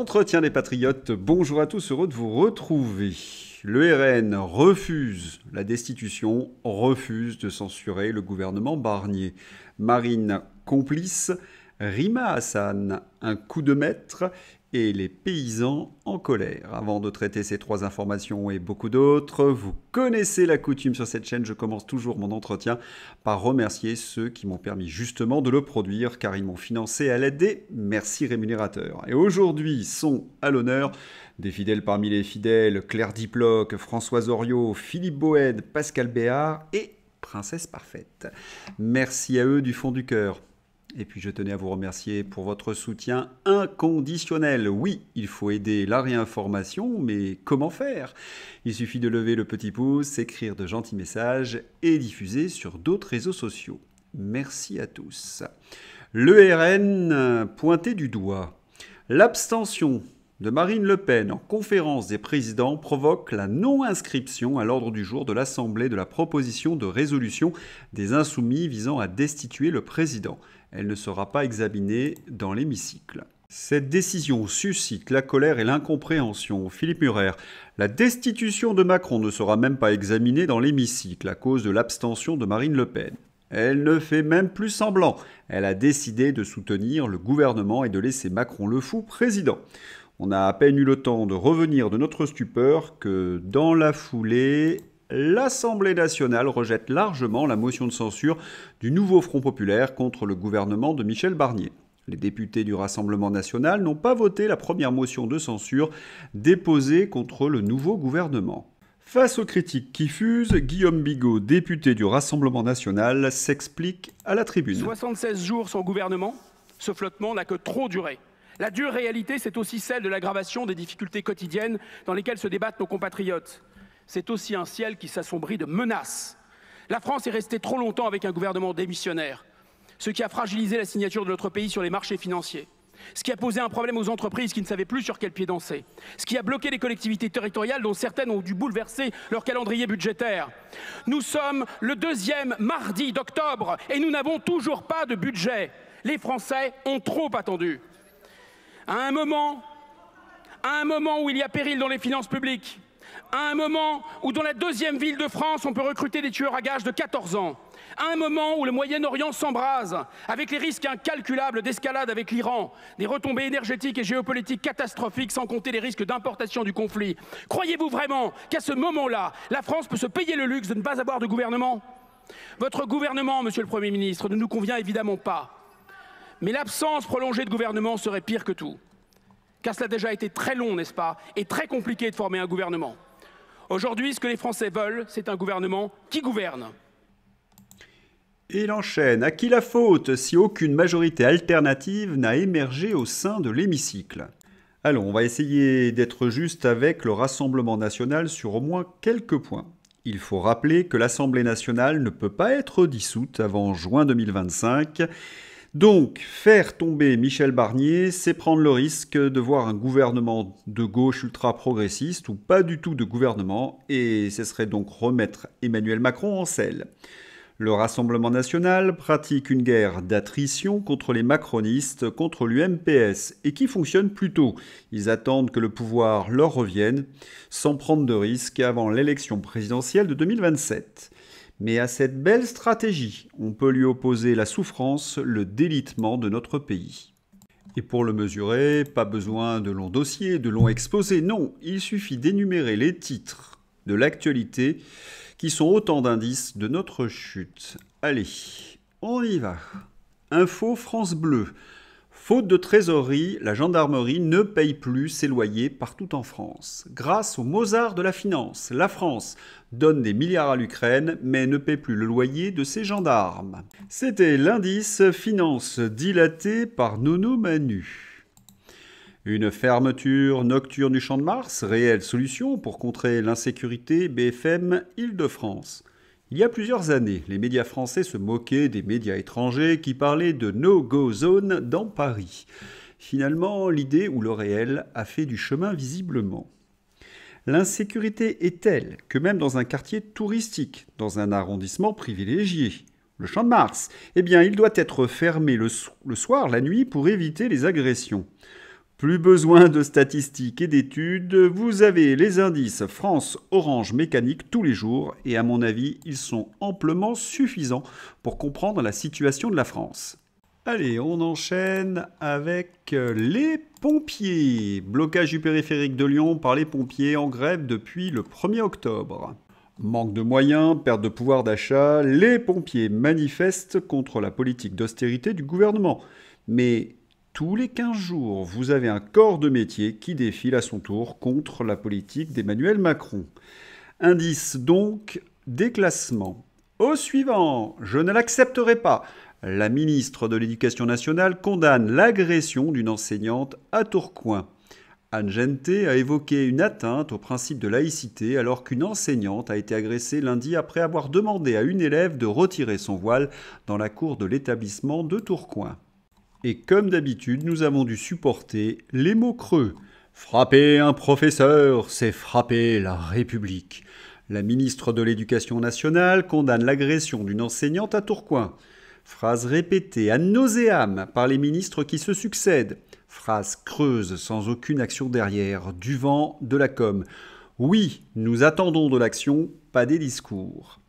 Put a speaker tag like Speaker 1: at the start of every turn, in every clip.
Speaker 1: Entretien des patriotes, bonjour à tous, heureux de vous retrouver. Le RN refuse la destitution, refuse de censurer le gouvernement Barnier. Marine complice, Rima Hassan, un coup de maître et les paysans en colère. Avant de traiter ces trois informations et beaucoup d'autres, vous connaissez la coutume sur cette chaîne, je commence toujours mon entretien par remercier ceux qui m'ont permis justement de le produire car ils m'ont financé à l'aide des merci rémunérateurs. Et aujourd'hui sont à l'honneur des fidèles parmi les fidèles, Claire Diploc, Françoise Oriot, Philippe Boed, Pascal Béard et Princesse Parfaite. Merci à eux du fond du cœur. Et puis je tenais à vous remercier pour votre soutien inconditionnel. Oui, il faut aider la réinformation, mais comment faire Il suffit de lever le petit pouce, écrire de gentils messages et diffuser sur d'autres réseaux sociaux. Merci à tous. L'ERN pointé du doigt. L'abstention de Marine Le Pen en conférence des présidents provoque la non-inscription à l'ordre du jour de l'Assemblée de la proposition de résolution des insoumis visant à destituer le président elle ne sera pas examinée dans l'hémicycle. Cette décision suscite la colère et l'incompréhension. Philippe Murer, la destitution de Macron ne sera même pas examinée dans l'hémicycle à cause de l'abstention de Marine Le Pen. Elle ne fait même plus semblant. Elle a décidé de soutenir le gouvernement et de laisser Macron le fou président. On a à peine eu le temps de revenir de notre stupeur que dans la foulée, l'Assemblée nationale rejette largement la motion de censure du nouveau Front populaire contre le gouvernement de Michel Barnier. Les députés du Rassemblement national n'ont pas voté la première motion de censure déposée contre le nouveau gouvernement. Face aux critiques qui fusent, Guillaume Bigot, député du Rassemblement national, s'explique à la tribune.
Speaker 2: 76 jours sans gouvernement, ce flottement n'a que trop duré. La dure réalité, c'est aussi celle de l'aggravation des difficultés quotidiennes dans lesquelles se débattent nos compatriotes c'est aussi un ciel qui s'assombrit de menaces. La France est restée trop longtemps avec un gouvernement démissionnaire, ce qui a fragilisé la signature de notre pays sur les marchés financiers, ce qui a posé un problème aux entreprises qui ne savaient plus sur quel pied danser, ce qui a bloqué les collectivités territoriales dont certaines ont dû bouleverser leur calendrier budgétaire. Nous sommes le deuxième mardi d'octobre et nous n'avons toujours pas de budget. Les Français ont trop attendu. À un moment, à un moment où il y a péril dans les finances publiques, à un moment où dans la deuxième ville de France, on peut recruter des tueurs à gages de 14 ans, à un moment où le Moyen-Orient s'embrase, avec les risques incalculables d'escalade avec l'Iran, des retombées énergétiques et géopolitiques catastrophiques, sans compter les risques d'importation du conflit, croyez-vous vraiment qu'à ce moment-là, la France peut se payer le luxe de ne pas avoir de gouvernement Votre gouvernement, monsieur le Premier ministre, ne nous convient évidemment pas. Mais l'absence prolongée de gouvernement serait pire que tout. Car cela a déjà été très long, n'est-ce pas, et très compliqué de former un gouvernement. Aujourd'hui, ce que les Français veulent, c'est un gouvernement qui gouverne.
Speaker 1: Et il enchaîne. À qui la faute si aucune majorité alternative n'a émergé au sein de l'hémicycle Allons, on va essayer d'être juste avec le Rassemblement national sur au moins quelques points. Il faut rappeler que l'Assemblée nationale ne peut pas être dissoute avant juin 2025 donc, faire tomber Michel Barnier, c'est prendre le risque de voir un gouvernement de gauche ultra-progressiste ou pas du tout de gouvernement, et ce serait donc remettre Emmanuel Macron en selle. Le Rassemblement national pratique une guerre d'attrition contre les macronistes, contre l'UMPS, et qui fonctionne plutôt. Ils attendent que le pouvoir leur revienne, sans prendre de risque avant l'élection présidentielle de 2027. Mais à cette belle stratégie, on peut lui opposer la souffrance, le délitement de notre pays. Et pour le mesurer, pas besoin de longs dossiers, de longs exposés, non, il suffit d'énumérer les titres de l'actualité qui sont autant d'indices de notre chute. Allez, on y va. Info France Bleu. Faute de trésorerie, la gendarmerie ne paye plus ses loyers partout en France. Grâce au Mozart de la finance, la France donne des milliards à l'Ukraine, mais ne paie plus le loyer de ses gendarmes. C'était l'indice finance dilaté par Nono Manu. Une fermeture nocturne du Champ de Mars, réelle solution pour contrer l'insécurité BFM Île-de-France. Il y a plusieurs années, les médias français se moquaient des médias étrangers qui parlaient de no-go zone dans Paris. Finalement, l'idée ou le réel a fait du chemin visiblement. L'insécurité est telle que même dans un quartier touristique, dans un arrondissement privilégié, le Champ de Mars, eh bien, il doit être fermé le soir, la nuit, pour éviter les agressions. Plus besoin de statistiques et d'études, vous avez les indices France Orange Mécanique tous les jours et à mon avis, ils sont amplement suffisants pour comprendre la situation de la France. Allez, on enchaîne avec euh, les pompiers. Blocage du périphérique de Lyon par les pompiers en grève depuis le 1er octobre. Manque de moyens, perte de pouvoir d'achat, les pompiers manifestent contre la politique d'austérité du gouvernement. Mais tous les 15 jours, vous avez un corps de métier qui défile à son tour contre la politique d'Emmanuel Macron. Indice donc déclassement. Au suivant, je ne l'accepterai pas. La ministre de l'Éducation nationale condamne l'agression d'une enseignante à Tourcoing. Anne Genté a évoqué une atteinte au principe de laïcité alors qu'une enseignante a été agressée lundi après avoir demandé à une élève de retirer son voile dans la cour de l'établissement de Tourcoing. Et comme d'habitude, nous avons dû supporter les mots creux. Frapper un professeur, c'est frapper la République. La ministre de l'Éducation nationale condamne l'agression d'une enseignante à Tourcoing. Phrase répétée à nauséam par les ministres qui se succèdent. Phrase creuse sans aucune action derrière, du vent, de la com. Oui, nous attendons de l'action, pas des discours.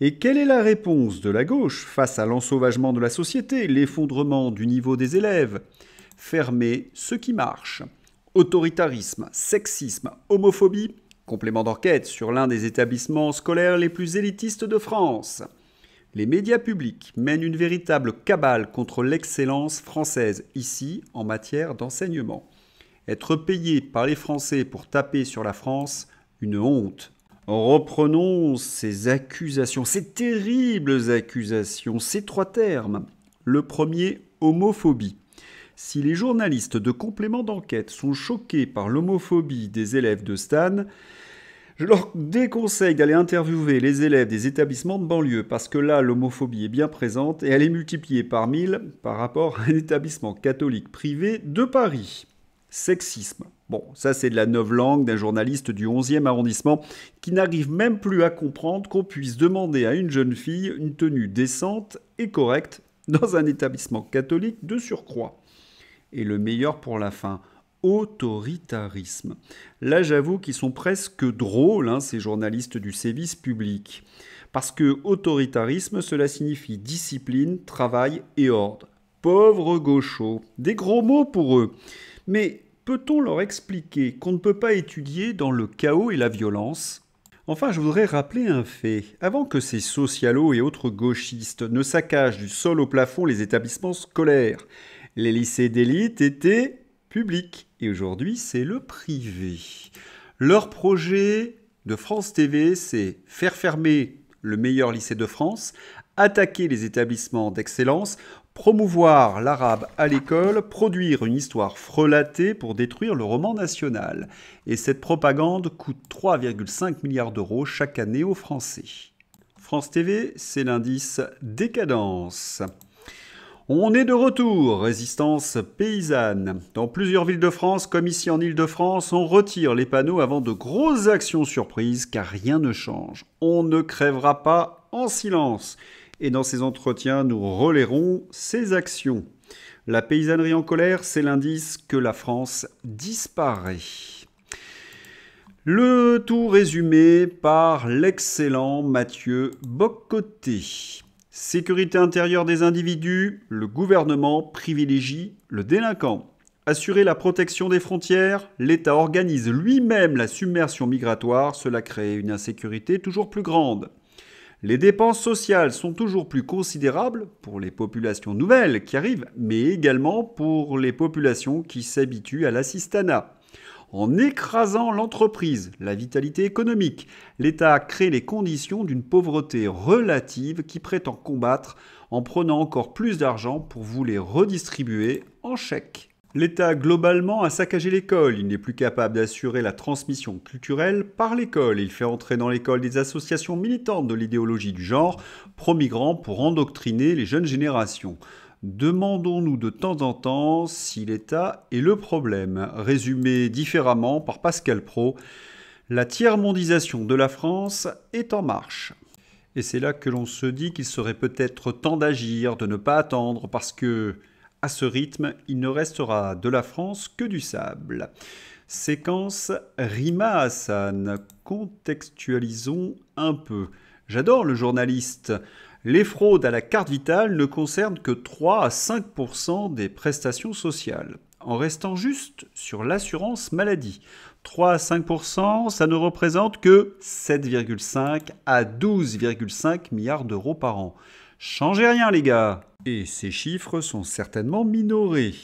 Speaker 1: Et quelle est la réponse de la gauche face à l'ensauvagement de la société, l'effondrement du niveau des élèves Fermer ce qui marche. Autoritarisme, sexisme, homophobie Complément d'enquête sur l'un des établissements scolaires les plus élitistes de France. Les médias publics mènent une véritable cabale contre l'excellence française ici en matière d'enseignement. Être payé par les Français pour taper sur la France, une honte. Reprenons ces accusations, ces terribles accusations, ces trois termes. Le premier, homophobie. Si les journalistes de complément d'enquête sont choqués par l'homophobie des élèves de Stan, je leur déconseille d'aller interviewer les élèves des établissements de banlieue parce que là, l'homophobie est bien présente et elle est multipliée par mille par rapport à un établissement catholique privé de Paris. Sexisme. Bon, ça c'est de la langue d'un journaliste du 11e arrondissement qui n'arrive même plus à comprendre qu'on puisse demander à une jeune fille une tenue décente et correcte dans un établissement catholique de surcroît. Et le meilleur pour la fin, autoritarisme. Là j'avoue qu'ils sont presque drôles, hein, ces journalistes du service public. Parce que autoritarisme, cela signifie discipline, travail et ordre. Pauvres gauchos, des gros mots pour eux. Mais Peut-on leur expliquer qu'on ne peut pas étudier dans le chaos et la violence Enfin, je voudrais rappeler un fait. Avant que ces socialos et autres gauchistes ne saccagent du sol au plafond les établissements scolaires, les lycées d'élite étaient publics et aujourd'hui c'est le privé. Leur projet de France TV, c'est faire fermer le meilleur lycée de France, attaquer les établissements d'excellence, Promouvoir l'arabe à l'école, produire une histoire frelatée pour détruire le roman national. Et cette propagande coûte 3,5 milliards d'euros chaque année aux Français. France TV, c'est l'indice décadence. On est de retour, résistance paysanne. Dans plusieurs villes de France, comme ici en Ile-de-France, on retire les panneaux avant de grosses actions surprises car rien ne change. On ne crèvera pas en silence et dans ces entretiens, nous relayerons ses actions. La paysannerie en colère, c'est l'indice que la France disparaît. Le tout résumé par l'excellent Mathieu Bocoté. Sécurité intérieure des individus, le gouvernement privilégie le délinquant. Assurer la protection des frontières, l'État organise lui-même la submersion migratoire, cela crée une insécurité toujours plus grande. Les dépenses sociales sont toujours plus considérables pour les populations nouvelles qui arrivent, mais également pour les populations qui s'habituent à l'assistanat. En écrasant l'entreprise, la vitalité économique, l'État crée les conditions d'une pauvreté relative qui prétend combattre en prenant encore plus d'argent pour vous les redistribuer en chèques. L'État globalement a saccagé l'école, il n'est plus capable d'assurer la transmission culturelle par l'école, il fait entrer dans l'école des associations militantes de l'idéologie du genre, pro pour endoctriner les jeunes générations. Demandons-nous de temps en temps si l'État est le problème. Résumé différemment par Pascal Pro, la tiers-mondisation de la France est en marche. Et c'est là que l'on se dit qu'il serait peut-être temps d'agir, de ne pas attendre, parce que à ce rythme, il ne restera de la France que du sable. Séquence Rima Hassan. Contextualisons un peu. J'adore le journaliste. Les fraudes à la carte vitale ne concernent que 3 à 5 des prestations sociales, en restant juste sur l'assurance maladie. 3 à 5 ça ne représente que 7,5 à 12,5 milliards d'euros par an. Changez rien les gars et ces chiffres sont certainement minorés.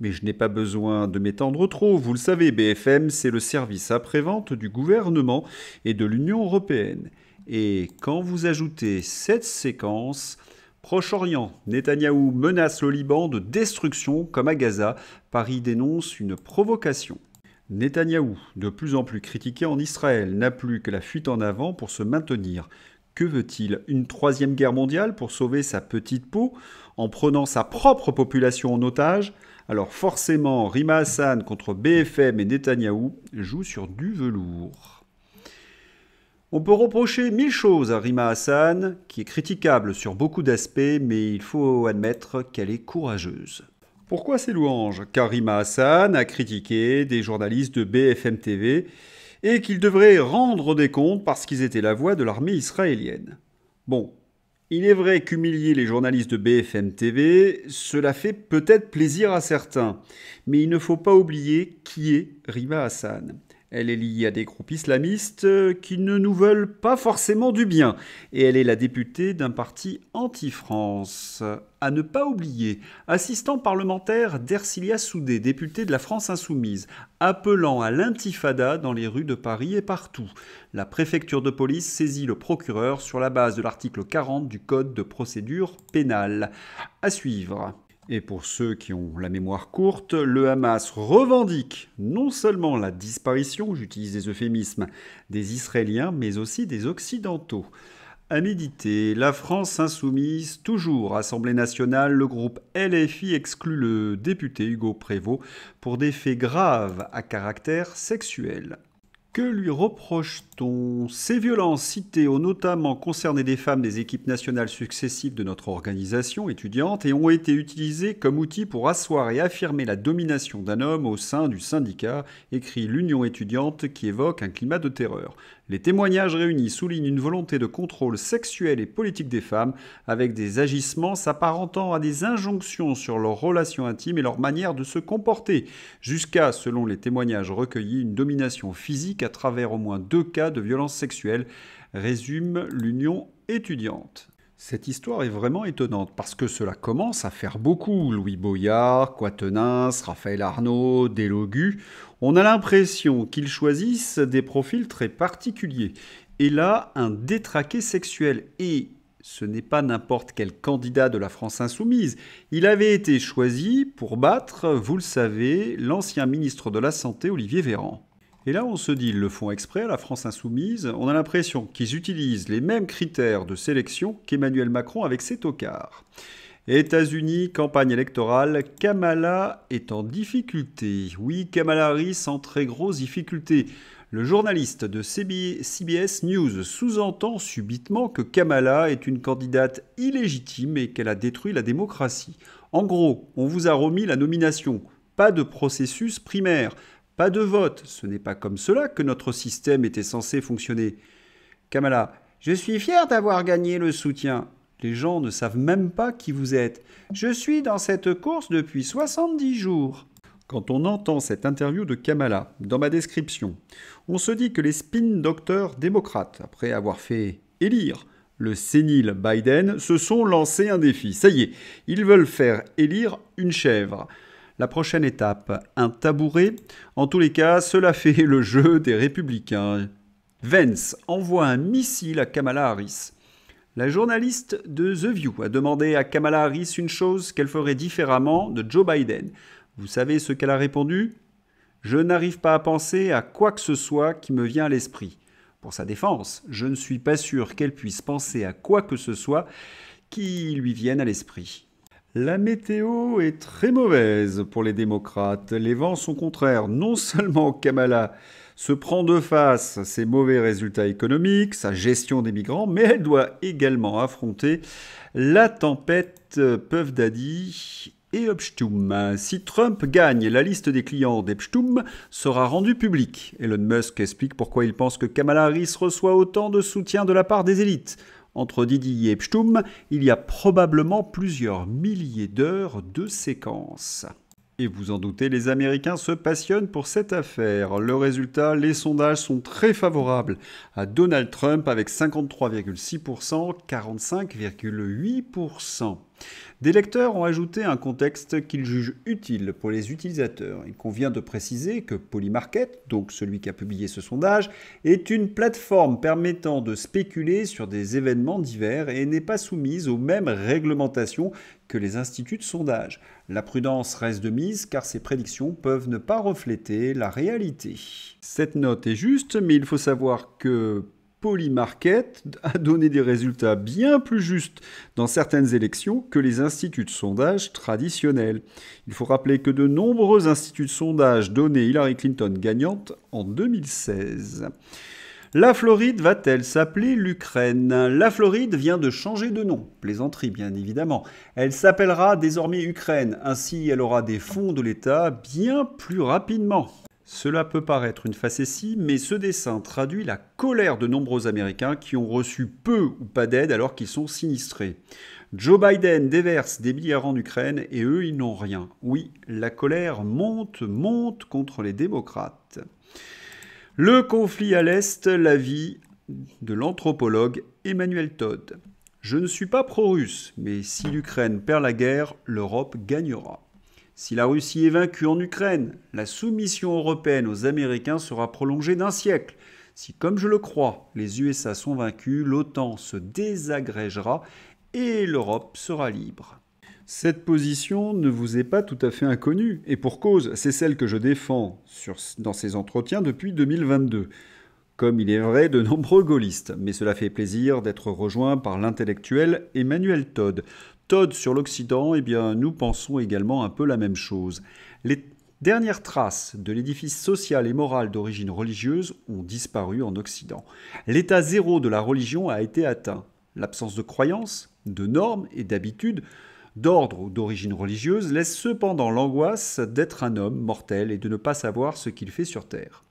Speaker 1: Mais je n'ai pas besoin de m'étendre trop, vous le savez, BFM, c'est le service après-vente du gouvernement et de l'Union européenne. Et quand vous ajoutez cette séquence, Proche-Orient, Netanyahou menace le Liban de destruction comme à Gaza, Paris dénonce une provocation. Netanyahou, de plus en plus critiqué en Israël, n'a plus que la fuite en avant pour se maintenir. Que veut-il Une troisième guerre mondiale pour sauver sa petite peau en prenant sa propre population en otage Alors forcément, Rima Hassan contre BFM et Netanyahou joue sur du velours. On peut reprocher mille choses à Rima Hassan, qui est critiquable sur beaucoup d'aspects, mais il faut admettre qu'elle est courageuse. Pourquoi ces louanges Car Rima Hassan a critiqué des journalistes de BFM TV et qu'ils devraient rendre des comptes parce qu'ils étaient la voix de l'armée israélienne. Bon, il est vrai qu'humilier les journalistes de BFM TV, cela fait peut-être plaisir à certains, mais il ne faut pas oublier qui est Rima Hassan. Elle est liée à des groupes islamistes euh, qui ne nous veulent pas forcément du bien. Et elle est la députée d'un parti anti-France. À ne pas oublier, assistant parlementaire d'Ercilia Soudé, députée de la France Insoumise, appelant à l'intifada dans les rues de Paris et partout. La préfecture de police saisit le procureur sur la base de l'article 40 du Code de procédure pénale. À suivre. Et pour ceux qui ont la mémoire courte, le Hamas revendique non seulement la disparition, j'utilise des euphémismes, des Israéliens, mais aussi des Occidentaux. À méditer, la France insoumise, toujours Assemblée nationale, le groupe LFI exclut le député Hugo Prévost pour des faits graves à caractère sexuel. Que lui reproche ces violences citées ont notamment concerné des femmes des équipes nationales successives de notre organisation étudiante et ont été utilisées comme outil pour asseoir et affirmer la domination d'un homme au sein du syndicat, écrit l'Union étudiante qui évoque un climat de terreur. Les témoignages réunis soulignent une volonté de contrôle sexuel et politique des femmes, avec des agissements s'apparentant à des injonctions sur leurs relations intimes et leur manière de se comporter, jusqu'à, selon les témoignages recueillis, une domination physique à travers au moins deux cas de violence sexuelle, résume l'Union étudiante. Cette histoire est vraiment étonnante parce que cela commence à faire beaucoup. Louis Boyard, Quatennens, Raphaël Arnaud, Delogu, on a l'impression qu'ils choisissent des profils très particuliers. Et là, un détraqué sexuel. Et ce n'est pas n'importe quel candidat de la France insoumise. Il avait été choisi pour battre, vous le savez, l'ancien ministre de la Santé, Olivier Véran. Et là, on se dit, le font exprès, à la France insoumise, on a l'impression qu'ils utilisent les mêmes critères de sélection qu'Emmanuel Macron avec ses tocards. États-Unis, campagne électorale, Kamala est en difficulté. Oui, Kamala Harris en très grosse difficulté. Le journaliste de CBS News sous-entend subitement que Kamala est une candidate illégitime et qu'elle a détruit la démocratie. En gros, on vous a remis la nomination. Pas de processus primaire. Pas de vote. Ce n'est pas comme cela que notre système était censé fonctionner. Kamala, je suis fier d'avoir gagné le soutien. Les gens ne savent même pas qui vous êtes. Je suis dans cette course depuis 70 jours. Quand on entend cette interview de Kamala, dans ma description, on se dit que les spin docteurs démocrates, après avoir fait élire le sénile Biden, se sont lancés un défi. Ça y est, ils veulent faire élire une chèvre. La prochaine étape, un tabouret. En tous les cas, cela fait le jeu des républicains. Vence envoie un missile à Kamala Harris. La journaliste de The View a demandé à Kamala Harris une chose qu'elle ferait différemment de Joe Biden. Vous savez ce qu'elle a répondu Je n'arrive pas à penser à quoi que ce soit qui me vient à l'esprit. Pour sa défense, je ne suis pas sûr qu'elle puisse penser à quoi que ce soit qui lui vienne à l'esprit. La météo est très mauvaise pour les démocrates. Les vents sont contraires. Non seulement Kamala se prend de face ses mauvais résultats économiques, sa gestion des migrants, mais elle doit également affronter la tempête Puff et Obstum. Si Trump gagne, la liste des clients d'Epstum sera rendue publique. Elon Musk explique pourquoi il pense que Kamala Harris reçoit autant de soutien de la part des élites. Entre Didier et Pstum, il y a probablement plusieurs milliers d'heures de séquences. Et vous en doutez, les Américains se passionnent pour cette affaire. Le résultat, les sondages sont très favorables à Donald Trump avec 53,6%, 45,8%. Des lecteurs ont ajouté un contexte qu'ils jugent utile pour les utilisateurs. Il convient de préciser que Polymarket, donc celui qui a publié ce sondage, est une plateforme permettant de spéculer sur des événements divers et n'est pas soumise aux mêmes réglementations que les instituts de sondage. La prudence reste de mise car ces prédictions peuvent ne pas refléter la réalité. Cette note est juste, mais il faut savoir que Polymarket a donné des résultats bien plus justes dans certaines élections que les instituts de sondage traditionnels. Il faut rappeler que de nombreux instituts de sondage donnaient Hillary Clinton gagnante en 2016. La Floride va-t-elle s'appeler l'Ukraine La Floride vient de changer de nom, plaisanterie bien évidemment. Elle s'appellera désormais Ukraine, ainsi elle aura des fonds de l'État bien plus rapidement. Cela peut paraître une facétie, mais ce dessin traduit la colère de nombreux Américains qui ont reçu peu ou pas d'aide alors qu'ils sont sinistrés. Joe Biden déverse des milliards en Ukraine et eux, ils n'ont rien. Oui, la colère monte, monte contre les démocrates. Le conflit à l'Est, la vie de l'anthropologue Emmanuel Todd. Je ne suis pas pro-russe, mais si l'Ukraine perd la guerre, l'Europe gagnera. Si la Russie est vaincue en Ukraine, la soumission européenne aux Américains sera prolongée d'un siècle. Si, comme je le crois, les USA sont vaincus, l'OTAN se désagrégera et l'Europe sera libre. Cette position ne vous est pas tout à fait inconnue, et pour cause, c'est celle que je défends dans ces entretiens depuis 2022, comme il est vrai de nombreux gaullistes, mais cela fait plaisir d'être rejoint par l'intellectuel Emmanuel Todd. Todd sur l'Occident, eh bien, nous pensons également un peu la même chose. Les dernières traces de l'édifice social et moral d'origine religieuse ont disparu en Occident. L'état zéro de la religion a été atteint. L'absence de croyances, de normes et d'habitudes d'ordre ou d'origine religieuse, laisse cependant l'angoisse d'être un homme mortel et de ne pas savoir ce qu'il fait sur Terre.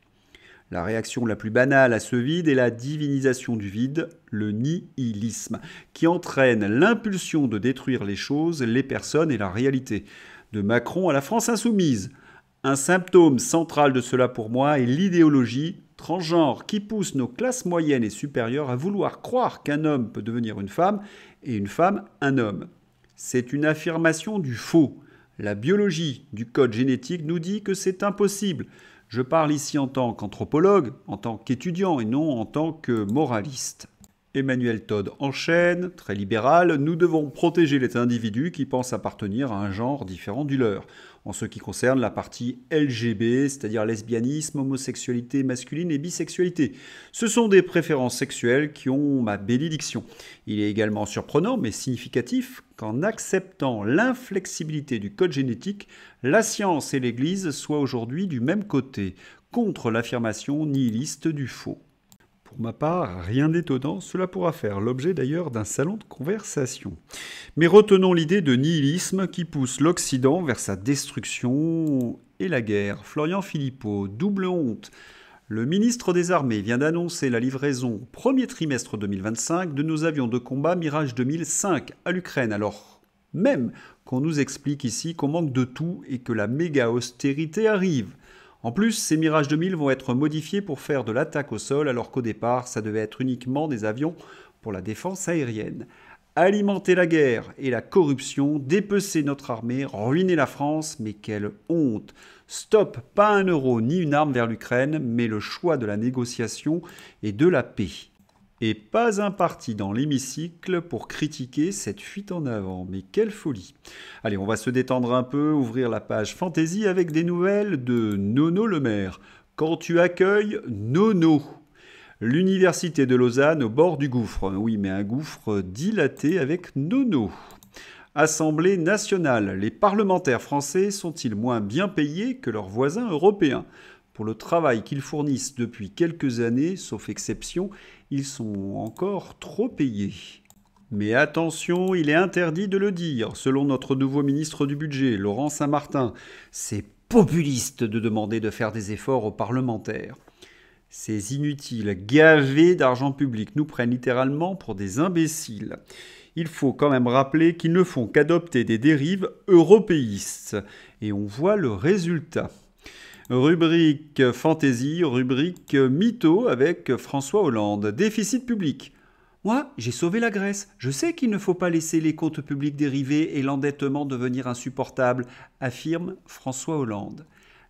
Speaker 1: La réaction la plus banale à ce vide est la divinisation du vide, le nihilisme, qui entraîne l'impulsion de détruire les choses, les personnes et la réalité. De Macron à la France insoumise. Un symptôme central de cela pour moi est l'idéologie transgenre qui pousse nos classes moyennes et supérieures à vouloir croire qu'un homme peut devenir une femme et une femme un homme. C'est une affirmation du faux. La biologie du code génétique nous dit que c'est impossible. Je parle ici en tant qu'anthropologue, en tant qu'étudiant et non en tant que moraliste. Emmanuel Todd enchaîne, très libéral, nous devons protéger les individus qui pensent appartenir à un genre différent du leur. En ce qui concerne la partie LGB, c'est-à-dire lesbianisme, homosexualité masculine et bisexualité. Ce sont des préférences sexuelles qui ont ma bénédiction. Il est également surprenant, mais significatif, qu'en acceptant l'inflexibilité du code génétique, la science et l'Église soient aujourd'hui du même côté, contre l'affirmation nihiliste du faux. Pour ma part, rien d'étonnant, cela pourra faire l'objet d'ailleurs d'un salon de conversation. Mais retenons l'idée de nihilisme qui pousse l'Occident vers sa destruction et la guerre. Florian Philippot, double honte. Le ministre des Armées vient d'annoncer la livraison premier trimestre 2025 de nos avions de combat Mirage 2005 à l'Ukraine, alors même qu'on nous explique ici qu'on manque de tout et que la méga austérité arrive. En plus, ces Mirage 2000 vont être modifiés pour faire de l'attaque au sol, alors qu'au départ, ça devait être uniquement des avions pour la défense aérienne. Alimenter la guerre et la corruption, dépecer notre armée, ruiner la France, mais quelle honte Stop, pas un euro ni une arme vers l'Ukraine, mais le choix de la négociation et de la paix et pas un parti dans l'hémicycle pour critiquer cette fuite en avant. Mais quelle folie Allez, on va se détendre un peu, ouvrir la page fantaisie avec des nouvelles de Nono le maire. Quand tu accueilles Nono L'université de Lausanne au bord du gouffre. Oui, mais un gouffre dilaté avec Nono. Assemblée nationale. Les parlementaires français sont-ils moins bien payés que leurs voisins européens Pour le travail qu'ils fournissent depuis quelques années, sauf exception, ils sont encore trop payés. Mais attention, il est interdit de le dire, selon notre nouveau ministre du Budget, Laurent Saint-Martin. C'est populiste de demander de faire des efforts aux parlementaires. Ces inutiles gavés d'argent public nous prennent littéralement pour des imbéciles. Il faut quand même rappeler qu'ils ne font qu'adopter des dérives européistes. Et on voit le résultat. Rubrique fantaisie, rubrique mytho avec François Hollande. Déficit public. Moi, j'ai sauvé la Grèce. Je sais qu'il ne faut pas laisser les comptes publics dériver et l'endettement devenir insupportable, affirme François Hollande.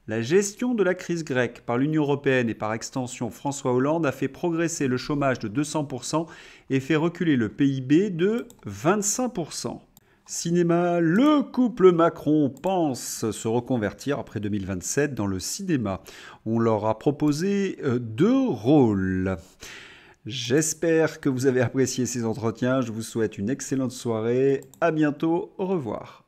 Speaker 1: La gestion de la crise grecque par l'Union européenne et par extension François Hollande a fait progresser le chômage de 200% et fait reculer le PIB de 25%. Cinéma, le couple Macron pense se reconvertir après 2027 dans le cinéma. On leur a proposé euh, deux rôles. J'espère que vous avez apprécié ces entretiens. Je vous souhaite une excellente soirée. À bientôt. Au revoir.